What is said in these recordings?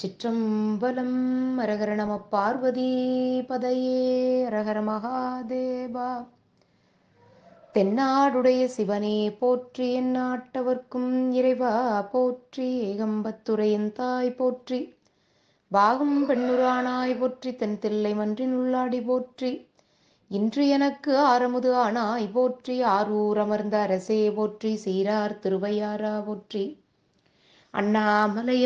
சிற்றம்பலம் அரகர நம பார்வதி பதையே அரகர மகாதேவா தென்னாடுடைய சிவனே போற்றி என் நாட்டவர்க்கும் இறைவா போற்றி ஏகம்பத்துரையின் தாய் போற்றி பாகும் பெண்ணுரானாய் போற்றி தென் தில்லை மன்றின் உள்ளாடி போற்றி இன்று எனக்கு ஆரமுது ஆனாய் போற்றி ஆரூர் அமர்ந்த அரசே போற்றி சீரார் திருவையாரா போற்றி அண்ணா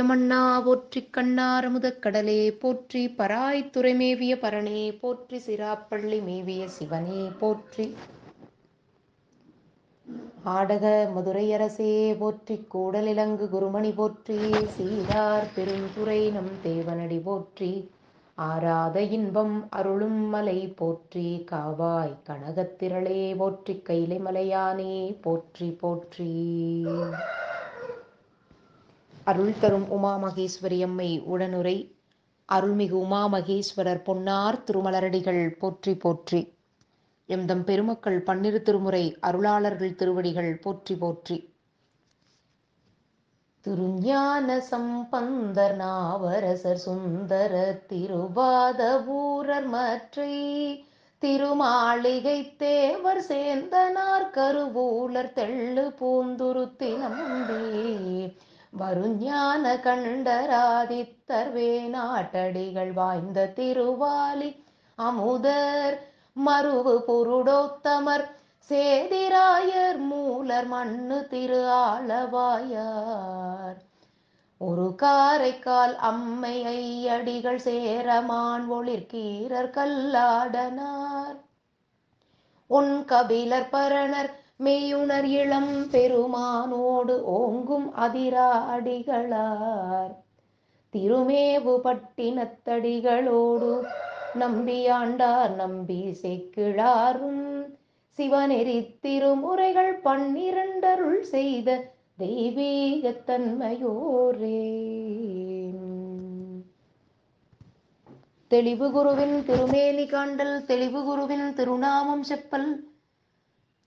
மன்னா போற்றி கண்ணார் கடலே போற்றி பராய்த்துறை மேவிய பரணே போற்றி சிராப்பள்ளி மேவிய சிவனே போற்றி ஆடக மதுரையரசே போற்றி கூடலிலங்கு குருமணி போற்றி சீரார் பெருந்துரை நம் தேவனடி போற்றி ஆராத இன்பம் அருளும் மலை போற்றி காவாய் கனகத்திரளே போற்றி கைலை மலையானே போற்றி போற்றி அருள் தரும் உமா மகேஸ்வரி அம்மை உடனுரை அருள்மிகு உமா மகேஸ்வரர் பொன்னார் திருமலரடிகள் போற்றி போற்றி எம்தம் பெருமக்கள் பன்னிரு திருமுறை அருளாளர்கள் திருவடிகள் போற்றி போற்றி திருஞான சம்பந்தர் நாவரசர் சுந்தர திருவாத ஊரர் மற்றை திருமாளிகை தேவர் சேர்ந்தனார் கருவூலர் தெள்ளு பூந்துருத்தி வருஞான கண்டராதித்தர் வேணாட்டடிகள் வாய்ந்த திருவாலி அமுதர் மருவு புருடோத்தமர் சேதிராயர் மூலர் மண்ணு திரு ஆளவாயார் ஒரு காரைக்கால் அம்மை ஐயடிகள் சேரமான் ஒளிர்கீரர் கல்லாடனார் உன் கபிலர் பரணர் மெய்யுணர் இளம் பெருமானோடு ஓங்கும் அதிராடிகளார் திருமேவு பட்டினத்தடிகளோடு நம்பியாண்டார் நம்பி செக்கிழாரும் சிவநெறி திருமுறைகள் பன்னிரண்டருள் செய்த தெய்வீகத்தன்மையோரே தெளிவு குருவின் திருமேலி காண்டல் தெளிவு குருவின் திருநாமம் செப்பல்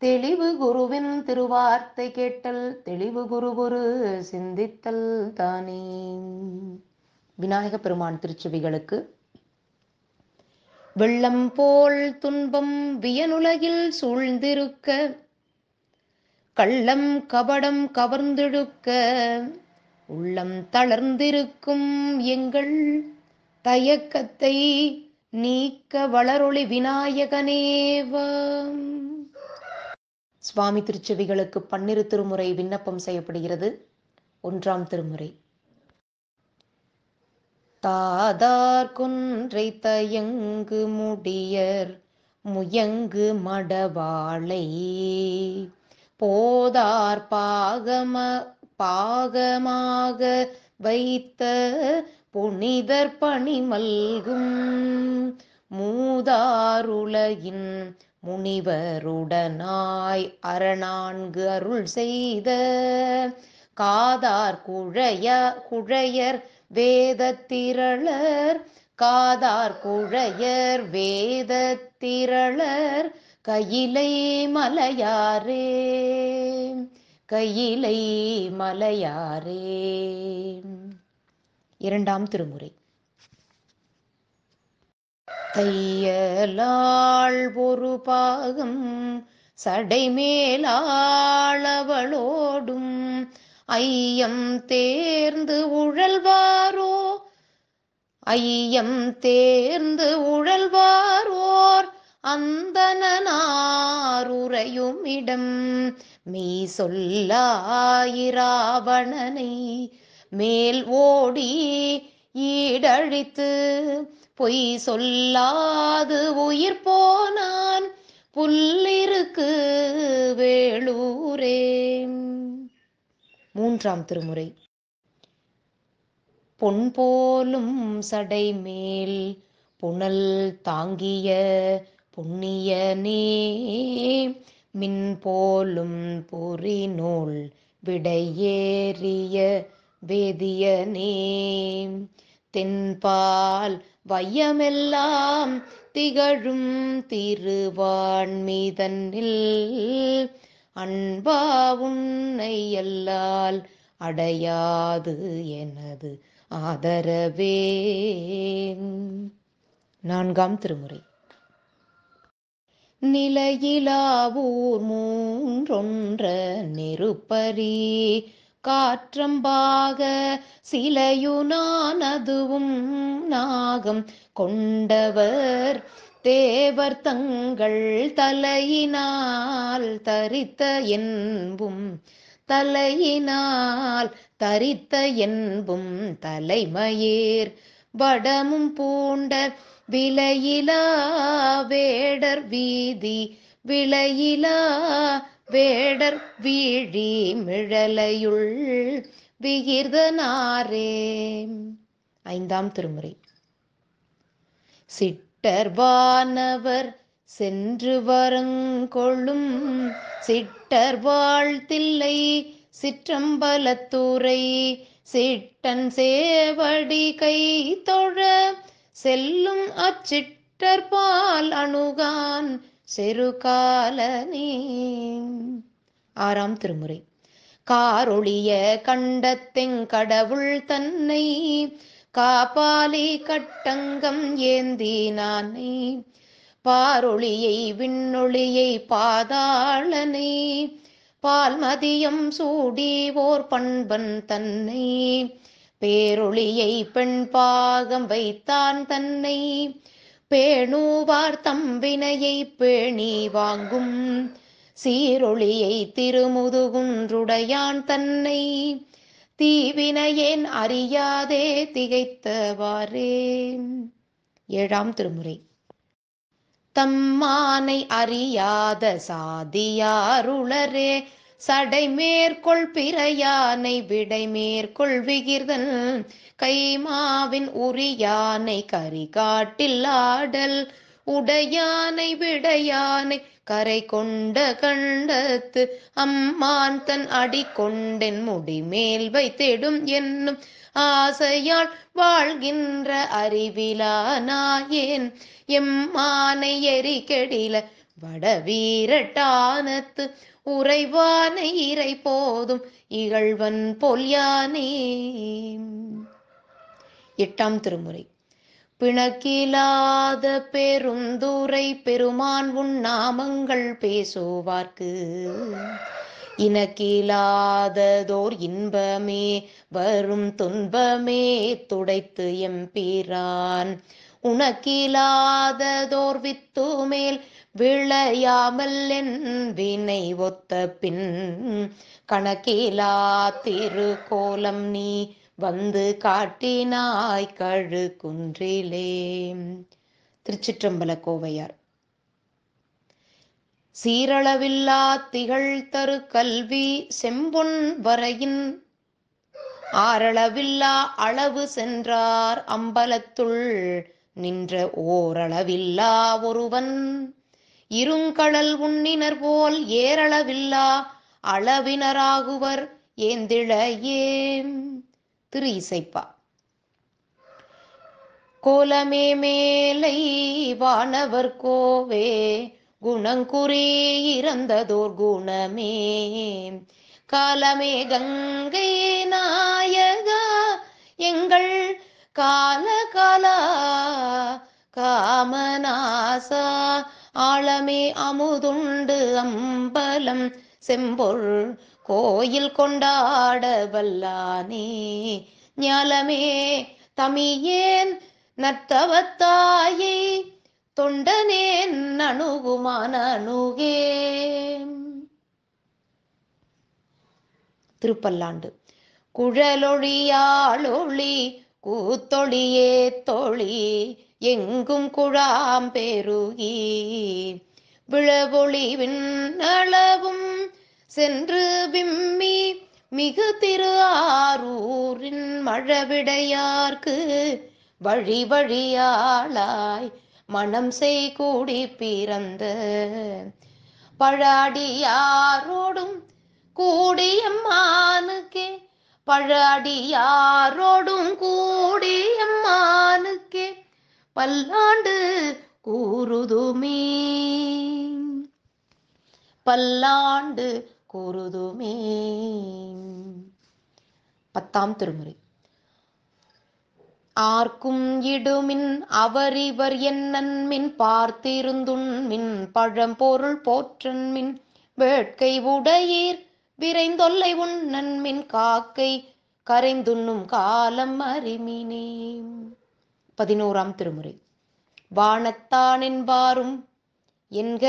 தெளிவு குருவின் திருவார்த்தை கேட்டல் தெளிவு குருபுரு சிந்தித்தல் தானே விநாயக பெருமான் திருச்சுவிகளுக்கு வெள்ளம் போல் துன்பம் வியனுலகில் சூழ்ந்திருக்க கள்ளம் கபடம் கவர்ந்திழுக்க உள்ளம் தளர்ந்திருக்கும் எங்கள் தயக்கத்தை நீக்க வளரொளி விநாயகனேவம் சுவாமி திருச்செவிகளுக்கு பன்னிரு திருமுறை விண்ணப்பம் செய்யப்படுகிறது ஒன்றாம் திருமுறை தாதார் குன்றை தயங்கு முடியர் முயங்கு மடவாளை போதார் பாகம பாகமாக வைத்த புனிதர் பணி மல்கும் மூதாருலகின் முனிவருடனாய் அரணான்கு அருள் செய்த காதார் குழைய குழையர் வேதத்திரளர் காதார் குழையர் வேதத்திரளர் கையிலை மலையாரே கையிலை மலையாரே இரண்டாம் திருமுறை தையலாள் ஒரு பாகம் சடைமேலாளவளோடும் ஐயம் தேர்ந்து உழல்வாரோ ஐயம் தேர்ந்து உழல்வாரோர் அந்தனாருரையும் இடம் மீ சொல்லாயிராவணனை மேல் ஓடி ஈடழித்து பொய் சொல்லாது உயிர் போனான் புல்லிருக்கு வேளூரே மூன்றாம் திருமுறை பொன் போலும் சடை மேல் புனல் தாங்கிய புண்ணியனே மின் போலும் பொறி நூல் விடையேறிய வேதியனே தென்பால் வையமெல்லாம் திகழும் திருவான்மிதனில் அன்பா உன்னை எல்லால் அடையாது எனது ஆதரவே நான்காம் திருமுறை நிலையிலாவூர் மூன்றொன்ற நெருப்பரி காற்றம்பாக சிலையுனான் அதுவும் நாகம் கொண்டவர் தேவர் தங்கள் தலையினால் தரித்த என்பும் தலையினால் தரித்த என்பும் தலைமயேர் வடமும் பூண்ட விலையிலா வேடர் வீதி விலையிலா வேடர் வீழி மிழலையுள் விகிர்தனாரே ஐந்தாம் திருமுறை சிட்டர் வானவர் சென்று வருங்கொள்ளும் சிட்டர் வாழ்த்தில்லை சிற்றம்பலத்துறை சிட்டன் சேவடி கை தொழ செல்லும் அச்சிட்டர்பால் அணுகான் செருகாலனே ஆறாம் திருமுறை காரொழிய கண்டத்தெங் கடவுள் தன்னை காபாலி கட்டங்கம் ஏந்தி நானே விண்ணொழியை விண்ணொளியை பாதாளனை மதியம் சூடி ஓர் பண்பன் தன்னை பேரொழியை பெண் பாகம் வைத்தான் தன்னை பேணுவார் தம்பினையை பேணி வாங்கும் சீரொளியை திருமுதுகுன்றுடையான் தன்னை தீவினையேன் அறியாதே திகைத்தவாரே ஏழாம் திருமுறை தம்மானை அறியாத சாதியாருளரே சடை மேற்கொள் பிறையானை விடை மேற்கொள் விகிர்தன் கைமாவின் உரியானை கரிகாட்டில் ஆடல் உடையானை விடையானை கரை கொண்ட கண்டத்து அம்மான் தன் அடி கொண்டென் முடி மேல் வைத்திடும் என்னும் ஆசையால் வாழ்கின்ற அறிவிலானாயேன் எம்மானை எரி கெடில வடவீரட்டானத்து உறைவானை இறை போதும் இகழ்வன் பொல் யானே எட்டாம் திருமுறை பிணக்கிலாத பெருந்துரை பெருமான் உன் நாமங்கள் பேசுவார்க்கு இனக்கிலாததோர் இன்பமே வரும் துன்பமே துடைத்து எம்பீரான் உனக்கிலாததோர் வித்து மேல் விளையாமல் என் வினை ஒத்த பின் கணக்கிலா திருக்கோலம் நீ வந்து காட்டினாய் கழு குன்றிலே திருச்சிற்றம்பல கோவையார் சீரளவில்லா திகழ் தரு கல்வி செம்பொன் வரையின் ஆரளவில்லா அளவு சென்றார் அம்பலத்துள் நின்ற ஓரளவில்லா ஒருவன் இருங்கடல் உண்ணினர் போல் ஏரளவில்லா அளவினராகுவர் ஏந்திழ ஏம் திரு இசைப்பா கோலமே மேலை வானவர் கோவே குணங்குறே இறந்ததோர் குணமே காலமே கங்கை நாயகா எங்கள் கால காலகலா காமநாசா ஆழமே அமுதுண்டு அம்பலம் செம்பொருள் கோயில் கொண்டாட வல்லானே ஞாலமே தமியேன் நத்தவத்தாயே தொண்டனேன் அணுகுமான அணுகே திருப்பல்லாண்டு குழலொழியாளொளி கூத்தொழியே தொழி எங்கும் குழாம் பெருகி விழவொளிவின் அளவும் சென்று விம்மி மிகு திரு ஆரூரின் மழவிடையார்க்கு வழி வழியாளாய் மனம் செய்கூடி பிறந்த பழாடியாரோடும் கூடியம்மானுக்கே பழடியாரோடும் அம்மானுக்கே பல்லாண்டு கூறுதுமே பல்லாண்டு கூறுதுமே பத்தாம் திருமுறை ஆர்க்கும் இடுமின் அவர் இவர் என்னன்மின் பார்த்திருந்துண்மின் பழம்பொருள் போற்றன்மின் வேட்கை உடையீர் விரைந்தொல்லை உன் நன்மின் காக்கை கரைந்துண்ணும் காலம் அறிமினே பதினோராம் திருமுறை வானத்தானென்பாரும் என்க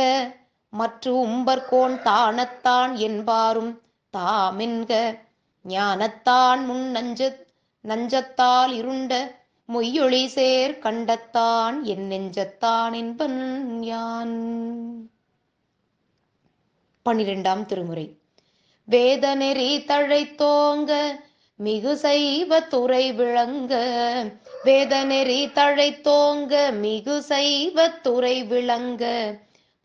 மற்ற உம்பர்கோன் தானத்தான் என்பாரும் தாமென்க ஞானத்தான் முன் நஞ்ச நஞ்சத்தால் இருண்ட மொய்யொளி சேர் கண்டத்தான் என் நெஞ்சத்தான் என்பன் யான் பனிரெண்டாம் திருமுறை வேத நெறி தழைத்தோங்க மிகு சைவ துறை விளங்க வேத நெறி தழைத்தோங்க மிகு சைவ துறை விளங்க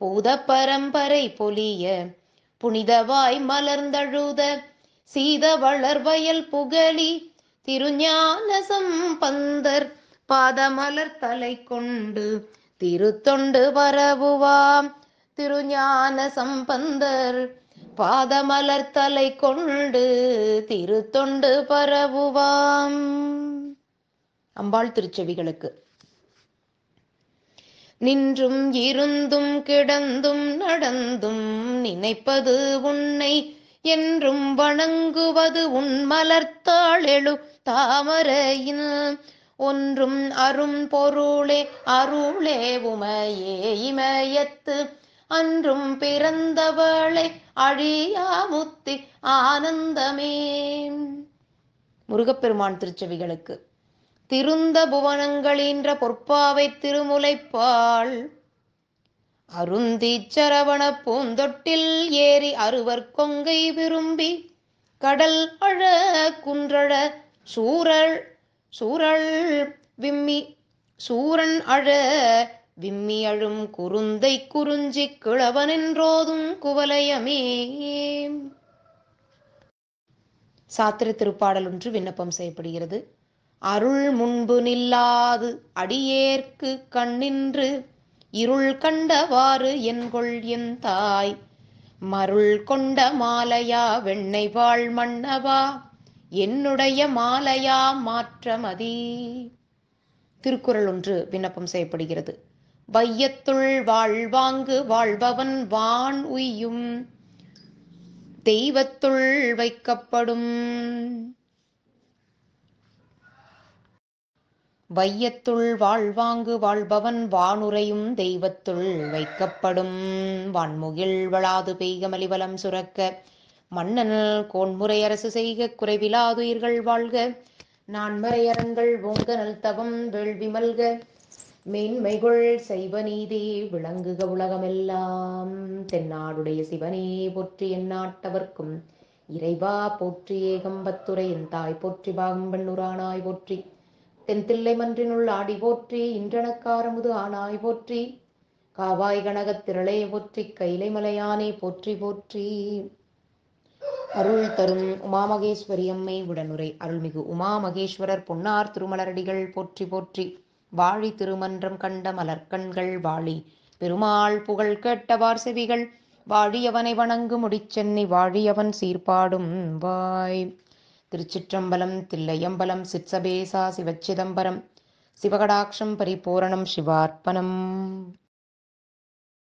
பூத பரம்பரை பொலிய புனிதவாய் மலர்ந்தழுத சீத வளர் வயல் புகழி திருஞான சம்பந்தர் பாதமலர் தலை கொண்டு திருத்தொண்டு வரவுவாம் திருஞான சம்பந்தர் பாதமலர் தலை கொண்டு தொண்டு பரவுவாம் அம்பாள் திருச்செவிகளுக்கு நின்றும் இருந்தும் கிடந்தும் நடந்தும் நினைப்பது உன்னை என்றும் வணங்குவது உன் மலர்த்தாளெழு தாமரையில் ஒன்றும் அரும் பொருளே அருளே உமையே இமயத்து அன்றும் பிறந்தவளை அழியா முத்தி ஆனந்தமே முருகப்பெருமான் திருச்செவிகளுக்கு திருந்த புவனங்களின்ற பொற்பாவை திருமுலைப்பாள் அருந்தி சரவண பூந்தொட்டில் ஏறி அறுவர் கொங்கை விரும்பி கடல் அழ குன்றழ சூரல் சூரல் விம்மி சூரன் அழ விம்மியழும் குறுந்தை குறிஞ்சி கிழவனின்றோதும் குவலயமே சாத்திர திருப்பாடல் ஒன்று விண்ணப்பம் செய்யப்படுகிறது அருள் முன்பு நில்லாது அடியேற்கு கண்ணின்று இருள் கண்டவாறு என்கொள் என் தாய் மருள் கொண்ட மாலையா வெண்ணை வாழ் மன்னவா என்னுடைய மாலையா மாற்றமதி திருக்குறள் ஒன்று விண்ணப்பம் செய்யப்படுகிறது வையத்துள் வாழ்வாங்கு வாழ்பவன் வான் உய்யும் தெய்வத்துள் வைக்கப்படும் வையத்துள் வாழ்வாங்கு வாழ்பவன் வானுரையும் தெய்வத்துள் வைக்கப்படும் வான்முகில் வளாது பெய்கமலிவலம் சுரக்க மன்னனல் கோன்முறை அரசு செய்க குறைவிலாதுயிர்கள் வாழ்க நான்மறை ஓங்க நல்தவம் தவம் வேள்வி மல்க மேன்மைகள் செய்வநீதே விளங்குக உலகமெல்லாம் தென்னாடுடைய சிவனே போற்றி எண்ணாட்டவர்க்கும் இறைவா போற்றி ஏகம்பத்துரை என் தாய் போற்றி பாகம்பண்ணுரானாய் போற்றி தென்தில்லை மன்றினுள் ஆடி போற்றி இன்றனக்காரமுது ஆனாய் போற்றி காவாய் கனக திரளே போற்றி கைலை மலையானே போற்றி போற்றி அருள் தரும் உமாமகேஸ்வரி அம்மை உடனுரை அருள்மிகு உமாமகேஸ்வரர் பொன்னார் திருமலரடிகள் போற்றி போற்றி வாழி திருமன்றம் கண்ட மலர்கண்கள் வாழி பெருமாள் புகழ் கேட்டவார் செவிகள் வாழியவனை வணங்கு முடிச்சென்னை வாழியவன் சீர்பாடும் வாய் திருச்சிற்றம்பலம் தில்லையம்பலம் சிற்சபேசா சிவச்சிதம்பரம் சிவகடாட்சம் பரிபூரணம் சிவார்ப்பணம்